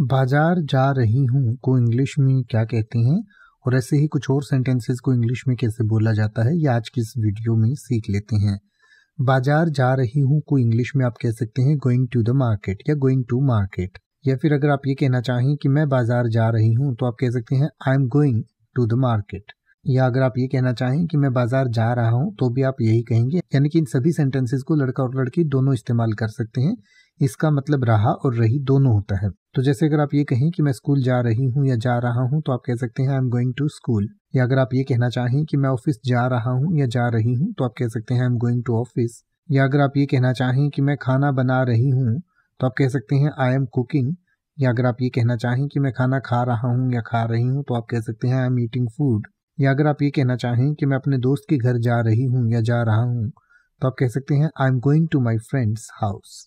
बाजार जा रही हूँ को इंग्लिश में क्या कहते हैं और ऐसे ही कुछ और सेंटेंसेस को इंग्लिश में कैसे बोला जाता है ये आज की इस वीडियो में सीख लेते हैं बाजार जा रही हूँ को इंग्लिश में आप कह सकते हैं गोइंग टू द मार्केट या गोइंग टू मार्केट या फिर अगर आप ये कहना चाहें कि मैं बाजार जा रही हूँ तो आप कह सकते हैं I am going to the market या अगर आप ये कहना चाहें कि मैं बाजार जा रहा हूँ तो भी आप यही कहेंगे यानी कि इन सभी सेंटेंसेस को लड़का और लड़की दोनों इस्तेमाल कर सकते हैं इसका मतलब रहा और रही दोनों होता है तो जैसे अगर आप ये कहें कि मैं स्कूल जा रही हूँ या जा रहा हूँ तो आप कह सकते हैं I am going to school या अगर आप ये कहना चाहें कि मैं ऑफिस जा रहा हूँ या जा रही हूँ तो आप कह सकते हैं I am going to office या अगर आप ये कहना चाहें कि मैं खाना बना रही हूँ तो आप कह सकते हैं आई एम कुकिंग या अगर आप ये कहना चाहें कि मैं खाना खा रहा हूँ या खा रही हूँ तो आप कह सकते हैं आई एम ईटिंग फूड या अगर आप ये कहना चाहें कि मैं अपने दोस्त के घर जा रही हूँ या जा रहा हूँ तो आप कह सकते हैं I am going to my friends house